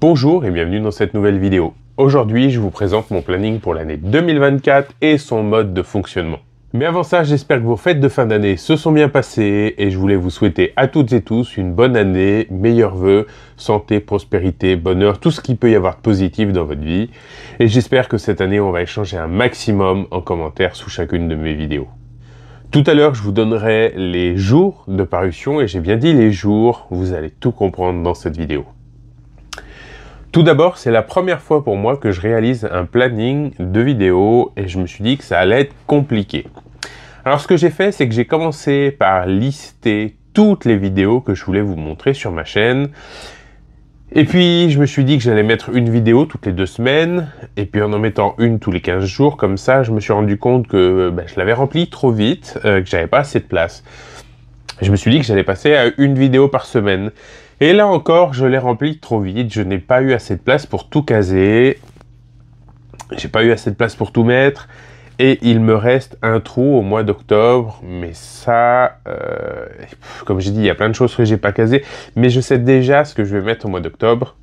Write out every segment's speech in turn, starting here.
Bonjour et bienvenue dans cette nouvelle vidéo. Aujourd'hui, je vous présente mon planning pour l'année 2024 et son mode de fonctionnement. Mais avant ça, j'espère que vos fêtes de fin d'année se sont bien passées et je voulais vous souhaiter à toutes et tous une bonne année, meilleurs vœux, santé, prospérité, bonheur, tout ce qu'il peut y avoir de positif dans votre vie. Et j'espère que cette année, on va échanger un maximum en commentaire sous chacune de mes vidéos. Tout à l'heure, je vous donnerai les jours de parution et j'ai bien dit les jours, vous allez tout comprendre dans cette vidéo. Tout d'abord, c'est la première fois pour moi que je réalise un planning de vidéos et je me suis dit que ça allait être compliqué. Alors ce que j'ai fait, c'est que j'ai commencé par lister toutes les vidéos que je voulais vous montrer sur ma chaîne. Et puis je me suis dit que j'allais mettre une vidéo toutes les deux semaines, et puis en en mettant une tous les 15 jours, comme ça je me suis rendu compte que ben, je l'avais rempli trop vite, euh, que j'avais pas assez de place je me suis dit que j'allais passer à une vidéo par semaine. Et là encore, je l'ai rempli trop vite, je n'ai pas eu assez de place pour tout caser, j'ai pas eu assez de place pour tout mettre, et il me reste un trou au mois d'octobre, mais ça, euh, comme j'ai dit, il y a plein de choses que j'ai pas casées, mais je sais déjà ce que je vais mettre au mois d'octobre.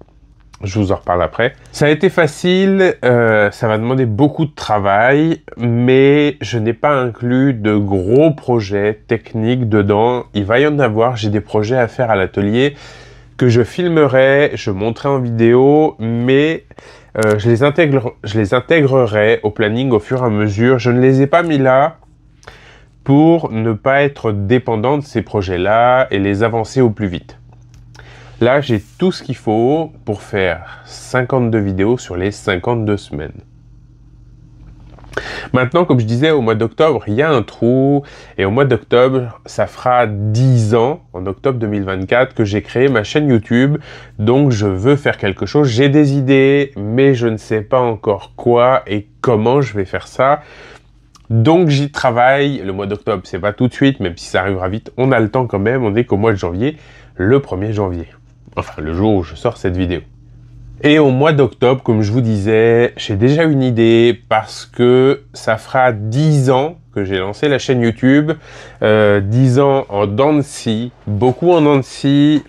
Je vous en reparle après. Ça a été facile, euh, ça va demander beaucoup de travail, mais je n'ai pas inclus de gros projets techniques dedans. Il va y en avoir, j'ai des projets à faire à l'atelier que je filmerai, je montrerai en vidéo, mais euh, je, les intègre, je les intégrerai au planning au fur et à mesure. Je ne les ai pas mis là pour ne pas être dépendant de ces projets-là et les avancer au plus vite. Là, j'ai tout ce qu'il faut pour faire 52 vidéos sur les 52 semaines. Maintenant, comme je disais, au mois d'octobre, il y a un trou. Et au mois d'octobre, ça fera 10 ans, en octobre 2024, que j'ai créé ma chaîne YouTube. Donc, je veux faire quelque chose. J'ai des idées, mais je ne sais pas encore quoi et comment je vais faire ça. Donc, j'y travaille. Le mois d'octobre, c'est pas tout de suite, même si ça arrivera vite. On a le temps quand même. On est qu'au mois de janvier, le 1er janvier enfin le jour où je sors cette vidéo. Et au mois d'octobre, comme je vous disais, j'ai déjà une idée parce que ça fera 10 ans que j'ai lancé la chaîne YouTube, euh, Dix 10 ans en Nancy, beaucoup en Nancy,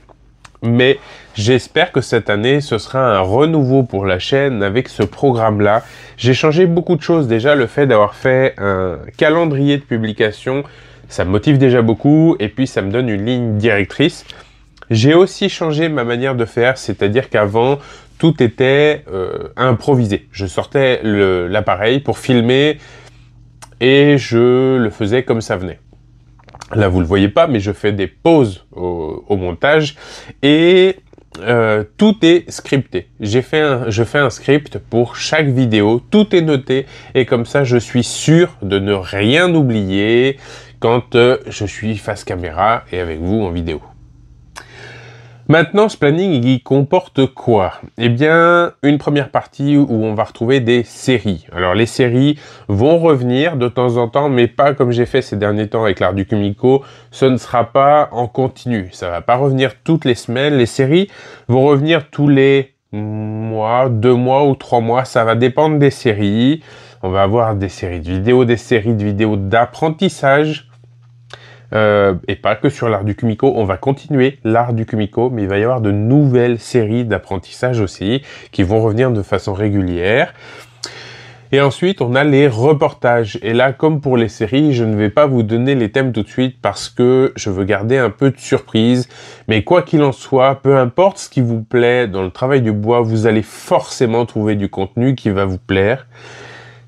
mais j'espère que cette année ce sera un renouveau pour la chaîne avec ce programme là. J'ai changé beaucoup de choses déjà, le fait d'avoir fait un calendrier de publication, ça me motive déjà beaucoup et puis ça me donne une ligne directrice. J'ai aussi changé ma manière de faire, c'est-à-dire qu'avant, tout était euh, improvisé. Je sortais l'appareil pour filmer et je le faisais comme ça venait. Là, vous ne le voyez pas, mais je fais des pauses au, montage et euh, tout est scripté. J'ai fait un, je fais un script pour chaque vidéo, tout est noté et comme ça, je suis sûr de ne rien oublier quand euh, je suis face caméra et avec vous en vidéo. Maintenant, ce planning, il comporte quoi Eh bien, une première partie où on va retrouver des séries. Alors, les séries vont revenir de temps en temps, mais pas comme j'ai fait ces derniers temps avec l'art du Kumiko. Ce ne sera pas en continu. Ça va pas revenir toutes les semaines. Les séries vont revenir tous les mois, deux mois ou trois mois. Ça va dépendre des séries. On va avoir des séries de vidéos, des séries de vidéos d'apprentissage euh, et pas que sur l'art du Kumiko. On va continuer l'art du Kumiko, mais il va y avoir de nouvelles séries d'apprentissage aussi qui vont revenir de façon régulière. Et ensuite, on a les reportages. Et là, comme pour les séries, je ne vais pas vous donner les thèmes tout de suite parce que je veux garder un peu de surprise. Mais quoi qu'il en soit, peu importe ce qui vous plaît dans le travail du bois, vous allez forcément trouver du contenu qui va vous plaire.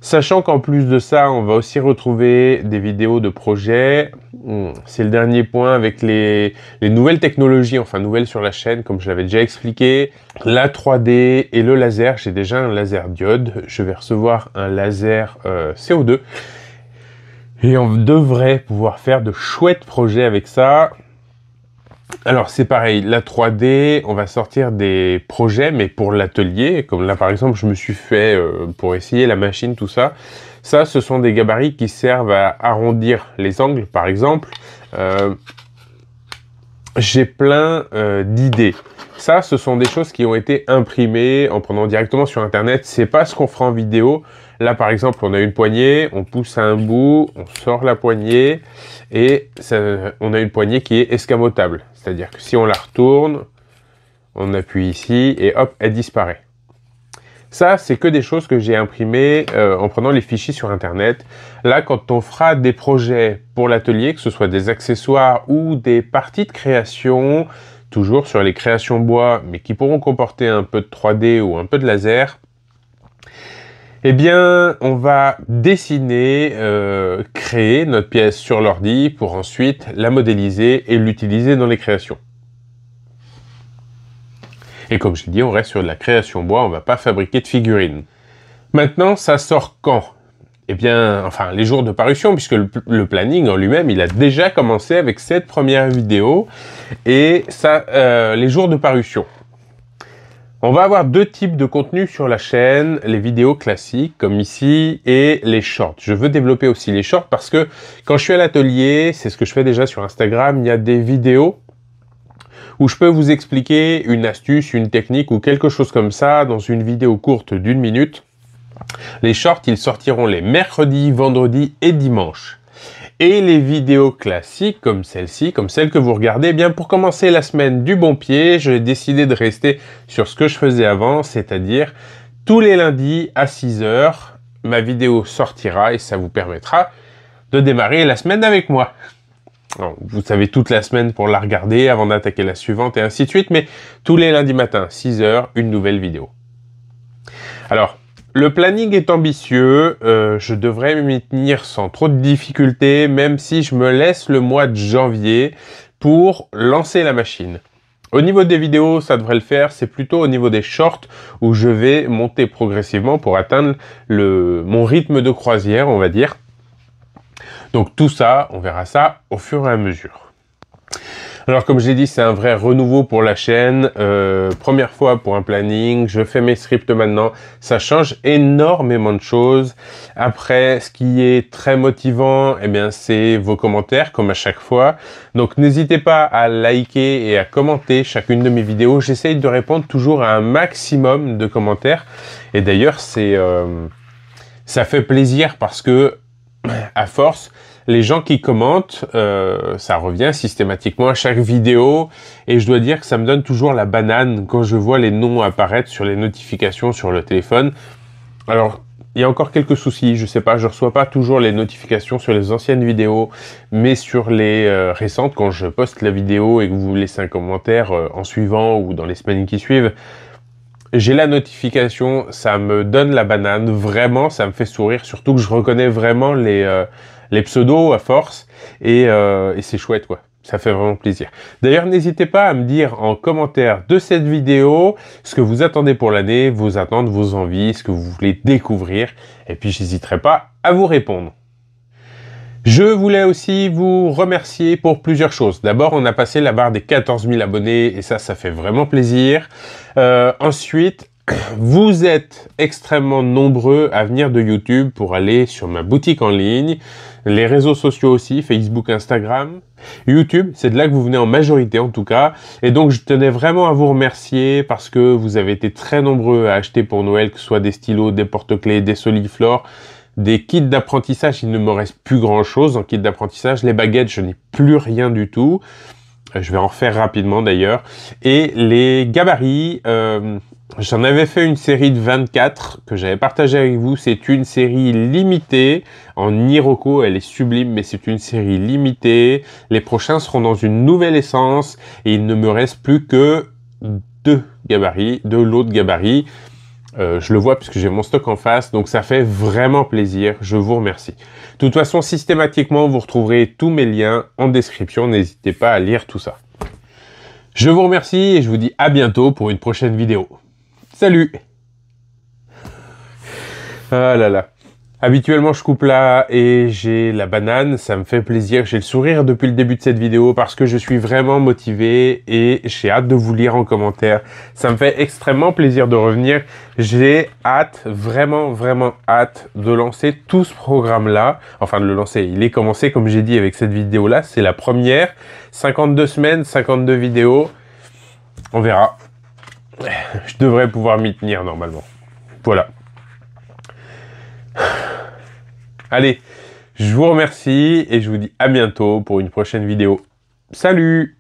Sachant qu'en plus de ça, on va aussi retrouver des vidéos de projets. Hmm, c'est le dernier point avec les, nouvelles technologies, enfin nouvelles sur la chaîne, comme je l'avais déjà expliqué. La 3D et le laser. J'ai déjà un laser diode. Je vais recevoir un laser euh, CO2. Et on devrait pouvoir faire de chouettes projets avec ça. Alors c'est pareil, la 3D, on va sortir des projets, mais pour l'atelier, comme là par exemple je me suis fait euh, pour essayer la machine, tout ça, ça ce sont des gabarits qui servent à arrondir les angles par exemple. Euh, j'ai plein euh, d'idées. Ça, ce sont des choses qui ont été imprimées en prenant directement sur Internet. C'est pas ce qu'on fera en vidéo. Là, par exemple, on a une poignée, on pousse à un bout, on sort la poignée, et on a une poignée qui est escamotable. C'est-à-dire que si on la retourne, on appuie ici, et hop, elle disparaît. Ça, c'est que des choses que j'ai imprimées euh, en prenant les fichiers sur Internet. Là, quand on fera des projets pour l'atelier, que ce soit des accessoires ou des parties de création, toujours sur les créations bois, mais qui pourront comporter un peu de 3D ou un peu de laser, eh bien, on va dessiner, euh, créer notre pièce sur l'ordi pour ensuite la modéliser et l'utiliser dans les créations. Et comme j'ai dit, on reste sur de la création bois, on ne va pas fabriquer de figurines. Maintenant, ça sort quand Eh bien, enfin, les jours de parution, puisque le, planning en lui-même, il a déjà commencé avec cette première vidéo, et ça, euh, les jours de parution. On va avoir deux types de contenus sur la chaîne, les vidéos classiques comme ici et les shorts. Je veux développer aussi les shorts parce que quand je suis à l'atelier, c'est ce que je fais déjà sur Instagram, il y a des vidéos où je peux vous expliquer une astuce, une technique ou quelque chose comme ça dans une vidéo courte d'une minute. Les shorts, ils sortiront les mercredis, vendredis et dimanches et les vidéos classiques comme celle-ci, comme celle que vous regardez, eh bien pour commencer la semaine du bon pied, j'ai décidé de rester sur ce que je faisais avant, c'est-à-dire tous les lundis à 6h, ma vidéo sortira et ça vous permettra de démarrer la semaine avec moi. vous savez toute la semaine pour la regarder avant d'attaquer la suivante et ainsi de suite, mais tous les lundis matin, 6h, une nouvelle vidéo. Alors, le planning est ambitieux, euh, je devrais m'y tenir sans trop de difficultés, même si je me laisse le mois de janvier pour lancer la machine. Au niveau des vidéos, ça devrait le faire, c'est plutôt au niveau des shorts où je vais monter progressivement pour atteindre le, mon rythme de croisière, on va dire. Donc tout ça, on verra ça au fur et à mesure. Alors comme j'ai dit, c'est un vrai renouveau pour la chaîne. Euh, première fois pour un planning, je fais mes scripts maintenant. Ça change énormément de choses. Après, ce qui est très motivant, eh bien c'est vos commentaires, comme à chaque fois. Donc n'hésitez pas à liker et à commenter chacune de mes vidéos. J'essaye de répondre toujours à un maximum de commentaires. Et d'ailleurs, c'est euh, ça fait plaisir parce que à force, les gens qui commentent, euh, ça revient systématiquement à chaque vidéo, et je dois dire que ça me donne toujours la banane quand je vois les noms apparaître sur les notifications sur le téléphone. Alors, il y a encore quelques soucis, je sais pas, je reçois pas toujours les notifications sur les anciennes vidéos, mais sur les euh, récentes, quand je poste la vidéo et que vous laissez un commentaire euh, en suivant ou dans les semaines qui suivent, j'ai la notification, ça me donne la banane, vraiment, ça me fait sourire, surtout que je reconnais vraiment les les pseudos à force, euh, et, c'est chouette, quoi ça fait vraiment plaisir. D'ailleurs, n'hésitez pas à me dire en commentaire de cette vidéo ce que vous attendez pour l'année, vos attentes, vos envies, ce que vous voulez découvrir, et puis j'hésiterai pas à vous répondre. Je voulais aussi vous remercier pour plusieurs choses. D'abord, on a passé la barre des 14 000 abonnés et ça, ça fait vraiment plaisir. Euh, ensuite, vous êtes extrêmement nombreux à venir de YouTube pour aller sur ma boutique en ligne, les réseaux sociaux aussi, Facebook, Instagram. YouTube, c'est de là que vous venez en majorité en tout cas. Et donc je tenais vraiment à vous remercier parce que vous avez été très nombreux à acheter pour Noël, que ce soit des stylos, des porte-clés, des soliflores, des kits d'apprentissage. Il ne me reste plus grand-chose en kit d'apprentissage. Les baguettes, je n'ai plus rien du tout. Euh, je vais en refaire rapidement d'ailleurs. Et les gabarits... Euh J'en avais fait une série de 24 que j'avais partagé avec vous. C'est une série limitée en Iroko. Elle est sublime, mais c'est une série limitée. Les prochains seront dans une nouvelle essence et il ne me reste plus que deux gabarits, de l'autre de Euh, je le vois puisque j'ai mon stock en face, donc ça fait vraiment plaisir. Je vous remercie. De toute façon, systématiquement, vous retrouverez tous mes liens en description. N'hésitez pas à lire tout ça. Je vous remercie et je vous dis à bientôt pour une prochaine vidéo. Salut Ah là là. Habituellement, je coupe là et j'ai la banane. Ça me fait plaisir. J'ai le sourire depuis le début de cette vidéo parce que je suis vraiment motivé et j'ai hâte de vous lire en commentaire. Ça me fait extrêmement plaisir de revenir. J'ai hâte, vraiment, vraiment hâte de lancer tout ce programme-là. Enfin, de le lancer. Il est commencé, comme j'ai dit, avec cette vidéo-là. C'est la première. 52 semaines, 52 vidéos. On verra je devrais pouvoir m'y tenir normalement. Voilà. Allez, je vous remercie et je vous dis à bientôt pour une prochaine vidéo. Salut